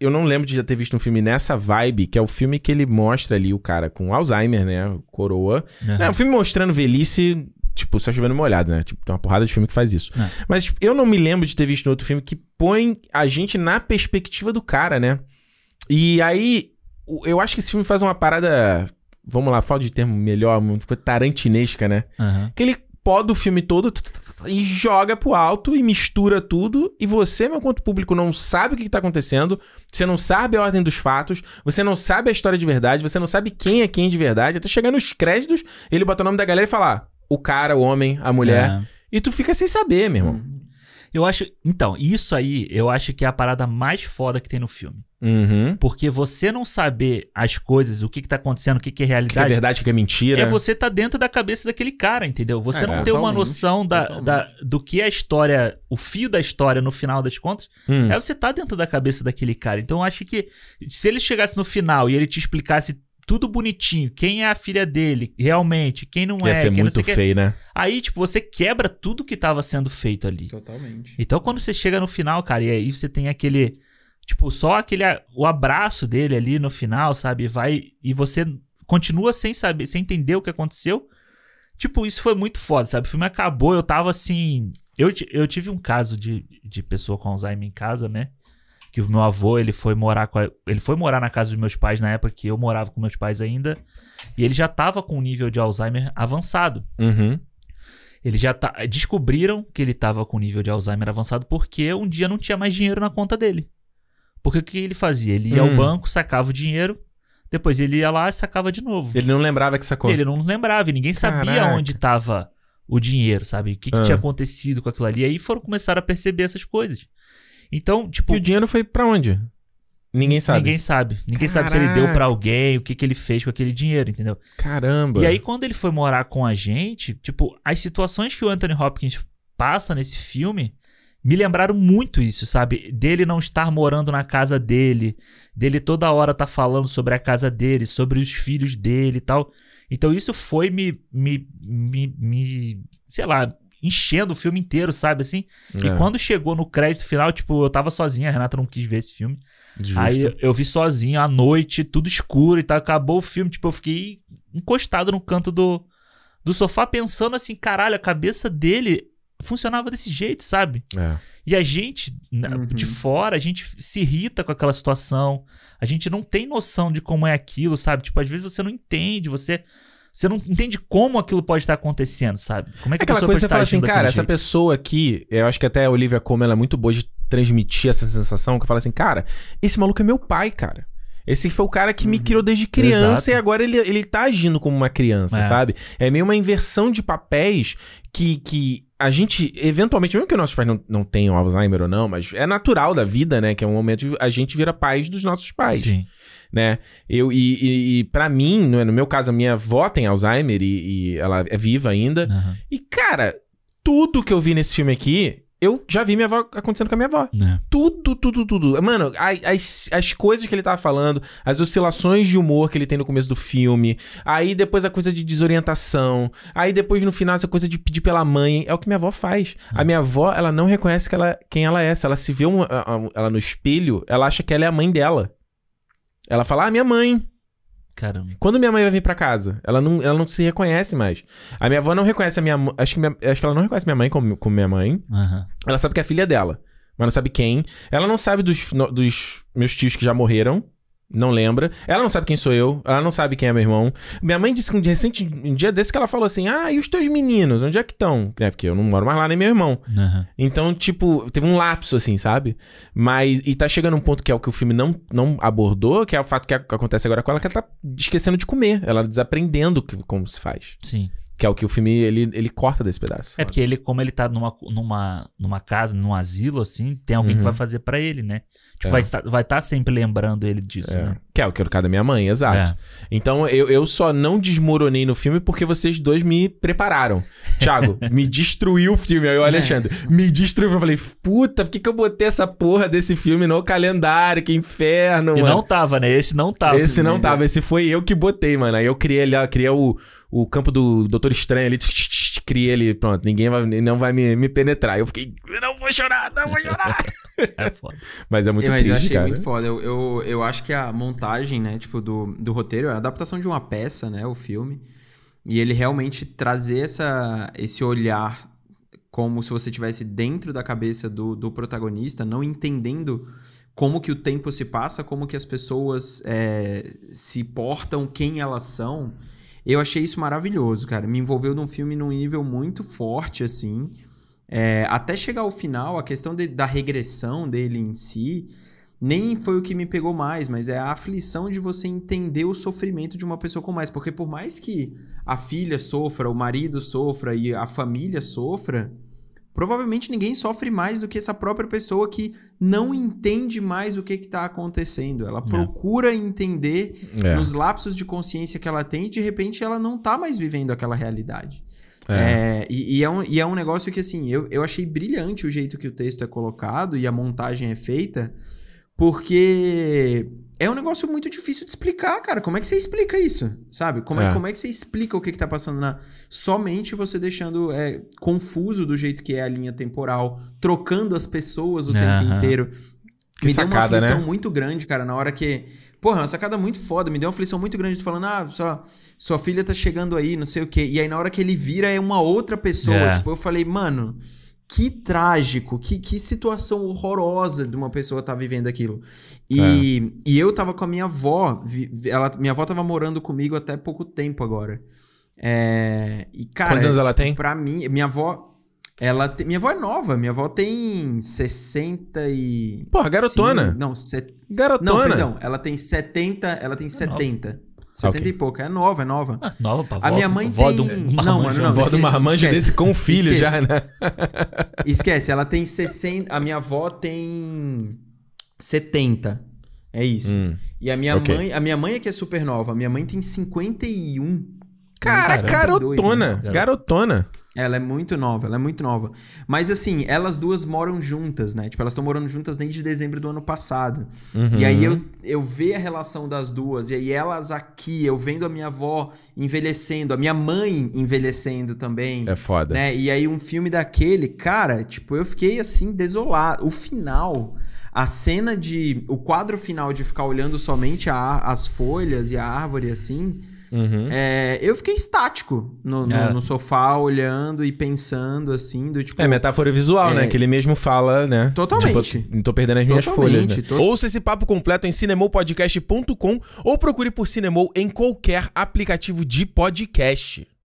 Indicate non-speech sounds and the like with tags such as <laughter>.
eu não lembro de já ter visto um filme nessa vibe, que é o filme que ele mostra ali o cara com Alzheimer, né? Coroa. Uhum. É um filme mostrando velhice, tipo, só chovendo molhado, né? Tipo, tem uma porrada de filme que faz isso. Uhum. Mas tipo, eu não me lembro de ter visto outro filme que põe a gente na perspectiva do cara, né? E aí, eu acho que esse filme faz uma parada. Vamos lá, falo de termo melhor, uma coisa tarantinesca, né? Uhum. Que ele pó do filme todo e joga pro alto e mistura tudo. E você, meu quanto público, não sabe o que, que tá acontecendo, você não sabe a ordem dos fatos, você não sabe a história de verdade, você não sabe quem é quem de verdade. Até chegar nos créditos, ele bota o nome da galera e fala: ah, o cara, o homem, a mulher. É. E tu fica sem saber, meu irmão. Hum. Eu acho. Então, isso aí eu acho que é a parada mais foda que tem no filme. Uhum. Porque você não saber as coisas, o que, que tá acontecendo, o que, que é realidade. O que é verdade, o que é mentira. É você tá dentro da cabeça daquele cara, entendeu? Você é, não é, tem uma noção da, da, do que é a história, o fio da história no final das contas. Hum. É você tá dentro da cabeça daquele cara. Então eu acho que se ele chegasse no final e ele te explicasse tudo bonitinho, quem é a filha dele realmente, quem não Ia é. Ia ser muito feio, né? Aí, tipo, você quebra tudo que estava sendo feito ali. Totalmente. Então, quando você chega no final, cara, e aí você tem aquele. Tipo, só aquele. O abraço dele ali no final, sabe? Vai. E você continua sem saber, sem entender o que aconteceu. Tipo, isso foi muito foda, sabe? O filme acabou, eu tava assim. Eu, eu tive um caso de, de pessoa com Alzheimer em casa, né? que o meu avô, ele foi morar com a, ele foi morar na casa dos meus pais na época que eu morava com meus pais ainda, e ele já tava com um nível de Alzheimer avançado. Uhum. Ele já tá, descobriram que ele tava com um nível de Alzheimer avançado porque um dia não tinha mais dinheiro na conta dele. Porque o que ele fazia? Ele ia hum. ao banco, sacava o dinheiro, depois ele ia lá e sacava de novo. Ele não lembrava que sacou. Ele não lembrava, e ninguém Caraca. sabia onde estava o dinheiro, sabe? O que, que ah. tinha acontecido com aquilo ali. E aí foram começar a perceber essas coisas. Então, tipo. E o dinheiro foi para onde? Ninguém sabe. Ninguém sabe. Ninguém Caraca. sabe se ele deu para alguém, o que, que ele fez com aquele dinheiro, entendeu? Caramba. E aí, quando ele foi morar com a gente, tipo, as situações que o Anthony Hopkins passa nesse filme me lembraram muito isso, sabe? Dele não estar morando na casa dele, dele toda hora tá falando sobre a casa dele, sobre os filhos dele e tal. Então isso foi me, me, me, me sei lá, enchendo o filme inteiro, sabe assim? É. E quando chegou no crédito final, tipo, eu tava sozinha, a Renata não quis ver esse filme. Justo. Aí eu vi sozinho à noite, tudo escuro e tal, acabou o filme, tipo, eu fiquei encostado no canto do, do sofá pensando assim, caralho, a cabeça dele funcionava desse jeito, sabe? É. E a gente, né, uhum. de fora, a gente se irrita com aquela situação. A gente não tem noção de como é aquilo, sabe? Tipo, às vezes você não entende, você você não entende como aquilo pode estar acontecendo, sabe? Como é que é Aquela a coisa pode você fala assim, cara, essa jeito? pessoa aqui, eu acho que até a Olivia Como ela é muito boa de transmitir essa sensação, que fala assim, cara, esse maluco é meu pai, cara. Esse foi o cara que uhum. me criou desde criança Exato. e agora ele, ele tá agindo como uma criança, é. sabe? É meio uma inversão de papéis que, que a gente, eventualmente, mesmo que nossos pais não, não tenham Alzheimer ou não, mas é natural da vida, né? Que é um momento que a gente vira pais dos nossos pais. Sim. Né? Eu, e, e, e para mim, né, no meu caso, a minha avó tem Alzheimer e, e ela é viva ainda. Uhum. E, cara, tudo que eu vi nesse filme aqui, eu já vi minha avó acontecendo com a minha avó. É. Tudo, tudo, tudo. Mano, as, as coisas que ele tava falando, as oscilações de humor que ele tem no começo do filme, aí depois a coisa de desorientação, aí depois no final essa coisa de pedir pela mãe, é o que minha avó faz. É. A minha avó, ela não reconhece que ela, quem ela é. Se ela se vê um, ela no espelho, ela acha que ela é a mãe dela. Ela fala, ah, minha mãe. Caramba. Quando minha mãe vai vir pra casa, ela não, ela não se reconhece mais. A minha avó não reconhece a minha mãe. Acho, que acho que ela não reconhece minha mãe como, como minha mãe. Uhum. Ela sabe que é a filha dela, mas não sabe quem. Ela não sabe dos, no, dos meus tios que já morreram. Não lembra. Ela não sabe quem sou eu. Ela não sabe quem é meu irmão. Minha mãe disse que um dia, recente, um dia desse que ela falou assim: Ah, e os teus meninos? Onde é que estão? É, porque eu não moro mais lá, nem meu irmão. Uhum. Então, tipo, teve um lapso, assim, sabe? Mas. E tá chegando um ponto que é o que o filme não, não abordou, que é o fato que acontece agora com ela, que ela tá esquecendo de comer. Ela tá desaprendendo como se faz. Sim. Que é o que o filme ele, ele corta desse pedaço. É porque ele, como ele tá numa, numa, numa casa, num asilo, assim, tem alguém uhum. que vai uhum. fazer para ele, né? Tipo, é. vai estar vai estar tá sempre lembrando ele disso, é. né? Que é o que era o caso da minha mãe, exato. É. Então eu, eu só não desmoronei no filme porque vocês dois me prepararam. Thiago, <laughs> me destruiu o filme, aí o é. Alexandre. Me destruiu. Eu falei, puta, por que, que eu botei essa porra desse filme no calendário? Que inferno, mano. E não tava, né? Esse não tava. Esse não tava, esse foi eu que botei, mano. Aí eu criei ali, criei o o campo do Doutor Estranho ali, cria ele, pronto, ninguém vai, não vai me, me penetrar. Eu fiquei, não vou chorar, não vou chorar. <laughs> é foda. Mas é muito mas triste, eu achei cara. muito foda. Eu, eu, eu, acho que a montagem, né, tipo, do, do roteiro, a adaptação de uma peça, né, o filme, e ele realmente trazer essa, esse olhar como se você estivesse dentro da cabeça do, do protagonista, não entendendo como que o tempo se passa, como que as pessoas é, se portam, quem elas são. Eu achei isso maravilhoso, cara. Me envolveu num filme num nível muito forte, assim. É, até chegar ao final, a questão de, da regressão dele em si nem foi o que me pegou mais, mas é a aflição de você entender o sofrimento de uma pessoa como essa. Porque por mais que a filha sofra, o marido sofra e a família sofra, Provavelmente ninguém sofre mais do que essa própria pessoa que não entende mais o que está acontecendo. Ela é. procura entender é. nos lapsos de consciência que ela tem e de repente ela não está mais vivendo aquela realidade. É. é. E, e, é um, e é um negócio que, assim, eu, eu achei brilhante o jeito que o texto é colocado e a montagem é feita, porque é um negócio muito difícil de explicar, cara. Como é que você explica isso? Sabe? Como é, é como é que você explica o que, está passando na. Somente você deixando é, confuso do jeito que é a linha temporal, trocando as pessoas o tempo inteiro. Que me sacada, deu uma né? aflição né? muito grande, cara, na hora que. Porra, é uma sacada muito foda, me deu uma aflição muito grande falando, ah, sua, sua filha tá chegando aí, não sei o quê. E aí na hora que ele vira é uma outra pessoa. É. Tipo, eu falei, mano que trágico, que, que situação horrorosa de uma pessoa estar tá vivendo aquilo. E, é. e eu tava com a minha avó, ela, minha avó tava morando comigo até pouco tempo agora. É, e cara, Quantos anos ela tipo, tem? Pra mim, minha avó. Ela minha avó é nova, minha avó tem 60 e. Porra, garotona! Sim, não, set, garotona! Não, perdão, ela tem 70. Ela tem é 70. Nova. 70 okay. e pouco. É nova, é nova. nova pra A vó, minha mãe vó tem... Do não, mano, não. Vó do marmanjo desse com filho esquece. já, né? <laughs> esquece, ela tem 60... A minha avó tem 70. É isso. Hum, e a minha okay. mãe... A minha mãe é que é super nova. A minha mãe tem 51. Cara, garotona. né? Garotona. Ela é muito nova, ela é muito nova. Mas assim, elas duas moram juntas, né? Tipo, elas estão morando juntas desde dezembro do ano passado. Uhum. E aí uhum. eu, eu vejo a relação das duas, e aí elas aqui, eu vendo a minha avó envelhecendo, a minha mãe envelhecendo também. É foda. Né? E aí um filme daquele, cara, tipo, eu fiquei assim, desolado. O final. A cena de. O quadro final de ficar olhando somente a, as folhas e a árvore assim Uhum. É, eu fiquei estático no, no, é. no, sofá, olhando e pensando, assim, do tipo... É metáfora visual, né? é... né? Que ele mesmo fala, né? Totalmente. Tipo, tô perdendo as minhas folhas, né? Ouça esse papo completo em cinemopodcast.com ou procure por Cinemou em qualquer aplicativo de podcast.